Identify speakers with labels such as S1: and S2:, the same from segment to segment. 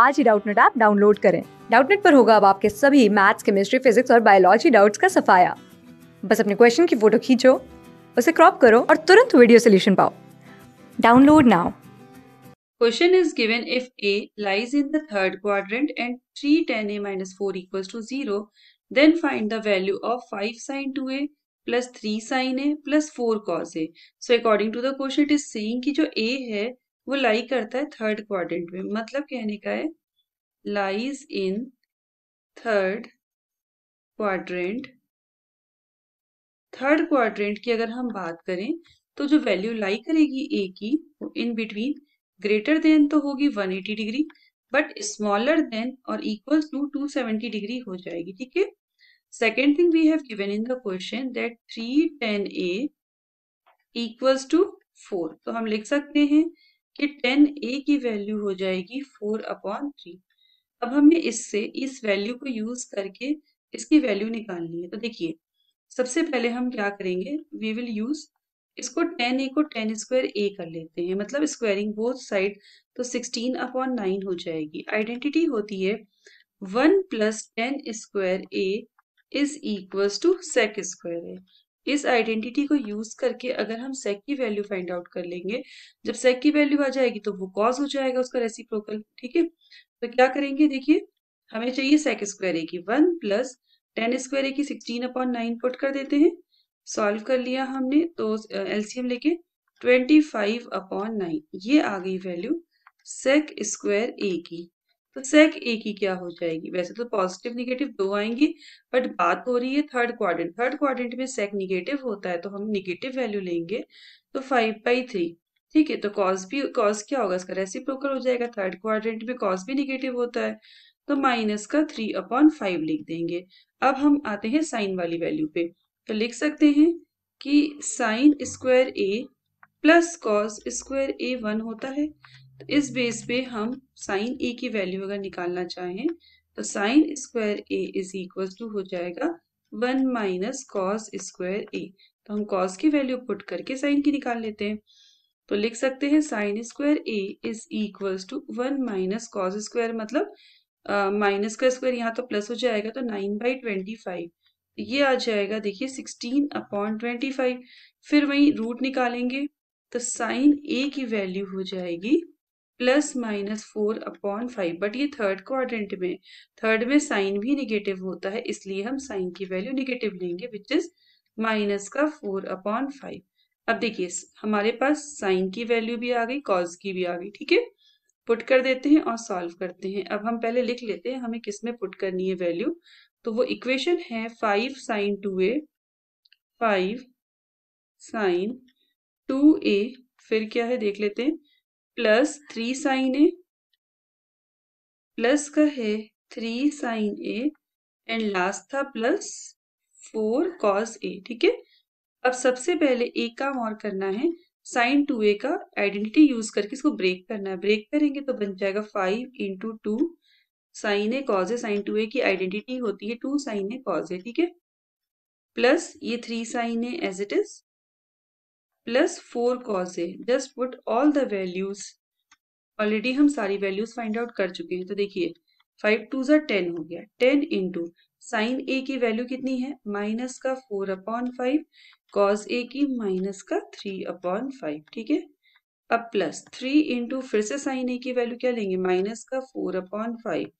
S1: आज ही Doubtnut app download करें डाउटनेट पर होगा अब आपके सभी मैथ्स केमिस्ट्री फिजिक्स और बायोलॉजी डाउट्स का सफाया बस अपने क्वेश्चन की फोटो खींचो उसे क्रॉप करो और तुरंत वीडियो सोल्यूशन पाओ download now Question is given if A lies in the third quadrant and 3 tan A minus 4 equals to 0, then find the value of 5 sin 2A plus 3 sin A plus 4 cos A. So according to the question it is saying कि जो A है वो लाई करता है third quadrant में मतलब कहने का है lies in third quadrant third quadrant की अगर हम बात करें तो जो वैल्यू लाई करेगी ए की वो इन बिटवीन ग्रेटर देन तो होगी 180 डिग्री बट स्मॉलर देन और इक्वल टू 270 डिग्री हो जाएगी ठीक है second thing we have given in the question that three tan A equals to four तो हम लिख सकते हैं कि टेन ए की वैल्यू हो जाएगी फोर अपॉन थ्री अब हमने इससे इस वैल्यू को यूज करके इसकी वैल्यू निकालनी है तो देखिए सबसे पहले हम क्या करेंगे वी विल यूज इसको टेन ए को टेन स्क्वायर ए कर लेते हैं मतलब स्क्वायरिंग बोथ साइड तो सिक्सटीन अपॉन नाइन हो जाएगी आइडेंटिटी होती है one plus tan square A is equal to sec square A इस आइडेंटिटी को यूज करके अगर हम सेक की वैल्यू फाइंड आउट कर लेंगे जब सेक की वैल्यू आ जाएगी तो वो कॉज हो जाएगा उसका रेसिप्रोकल ठीक है तो क्या करेंगे देखिए हमें चाहिए सेक स्क्वायर ए की one plus tan square A की सिक्सटीन अपॉन नाइन पुट कर देते हैं सॉल्व कर लिया हमने तो एलसीएम लेके ट्वेंटी फाइव अपॉन नाइन ये आ गई वैल्यू सेक स्क्वायर ए की तो सेक ए की क्या हो जाएगी वैसे तो पॉजिटिव निगेटिव दो आएंगी बट बात हो रही है थर्ड क्वार थर्ड क्वार में सेक निगेटिव होता है तो हम निगेटिव वैल्यू लेंगे तो फाइव बाई थ्री ठीक है तो कॉस भी कॉस क्या होगा इसका प्रोकर हो जाएगा थर्ड क्वार में कॉस भी निगेटिव होता है तो माइनस का थ्री अपॉन फाइव लिख देंगे अब हम आते हैं साइन वाली वैल्यू पे तो लिख सकते हैं कि sine square A plus cos square A one होता है तो इस बेस पे हम साइन ए की वैल्यू अगर निकालना चाहें तो sine square A is equal to हो जाएगा one minus cos square A तो हम कॉस की वैल्यू पुट करके साइन की निकाल लेते हैं तो लिख सकते हैं sine square A is equal to one minus cos square मतलब माइनस का स्क्वायर यहाँ तो प्लस हो जाएगा तो नाइन बाई ट्वेंटी फाइव ये आ जाएगा देखिए सिक्सटीन अपॉन ट्वेंटी फाइव फिर वही रूट निकालेंगे तो साइन ए की वैल्यू हो जाएगी plus minus four upon five but ये थर्ड क्वाड्रेंट में थर्ड में साइन भी निगेटिव होता है इसलिए हम साइन की वैल्यू निगेटिव लेंगे विच इज माइनस का फोर अपॉन फाइव अब देखिए हमारे पास साइन की वैल्यू भी आ गई कॉज की भी आ गई ठीक है पुट कर देते हैं और सॉल्व करते हैं अब हम पहले लिख लेते हैं हमें किस में पुट करनी है वैल्यू तो वो इक्वेशन है five sine two A five sine two A फिर क्या है देख लेते हैं plus three sine A plus का है three sine A and last था प्लस फोर कॉस ए ठीक है अब सबसे पहले एक काम और करना है साइन टू ए का आइडेंटिटी यूज करके इसको ब्रेक करना है ब्रेक करेंगे तो बन जाएगा five into two sine A cos A sine two A की आइडेंटिटी होती है two sine A cos A ठीक है प्लस ये three sine A as it is plus four cos A just put all the values already हम सारी values find out कर चुके हैं तो देखिए फाइव टू ज़ा टेन हो गया टेन इंटू साइन ए की वैल्यू कितनी है माइनस का four upon five cos A की माइनस का थ्री अपॉन फाइव ठीक है अब प्लस थ्री इंटू फिर से साइन ए की वैल्यू क्या लेंगे माइनस का four upon five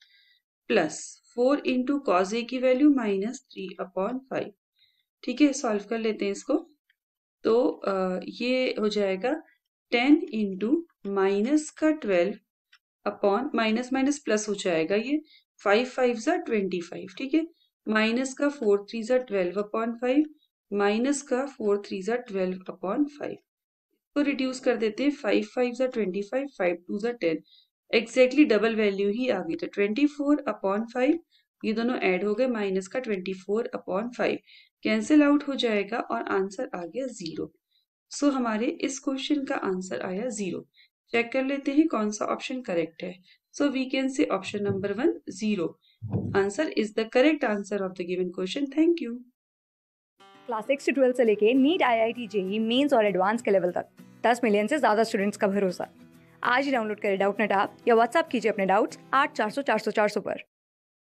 S1: plus four into cos A की value minus three upon five ठीक है सॉल्व कर लेते हैं इसको तो ये हो जाएगा टेन इंटू माइनस का twelve upon minus minus plus हो जाएगा ये फाइव फाइव ज़ा ट्वेंटी फाइव ठीक है माइनस का फोर थ्री ज़ा ट्वेल्व अपॉन फाइव माइनस का फोर थ्री ज़ा ट्वेल्व अपॉन फाइव तो रिड्यूस कर देते हैं फाइव फाइव ज़ा ट्वेंटी फाइव फाइव टू ज़ा टेन एग्जैक्टली डबल वैल्यू ही आ गई तो ट्वेंटी फोर अपॉन फाइव ये दोनों ऐड हो गए माइनस का twenty four upon five cancel out हो जाएगा और आंसर आ गया जीरो सो so, हमारे इस क्वेश्चन का आंसर आया जीरो चेक कर लेते हैं कौन सा ऑप्शन करेक्ट है so we can say option number one zero answer is the correct answer of the given question thank you class six से ट्वेल्थ से लेके NEET I I T JEE mains और एडवांस के level तक दस million से ज़्यादा students का भरोसा आज ही डाउनलोड करें डाउट नेट आप या व्हाट्सअप कीजिए अपने डाउट्स आठ चार सौ चार सौ चार सौ पर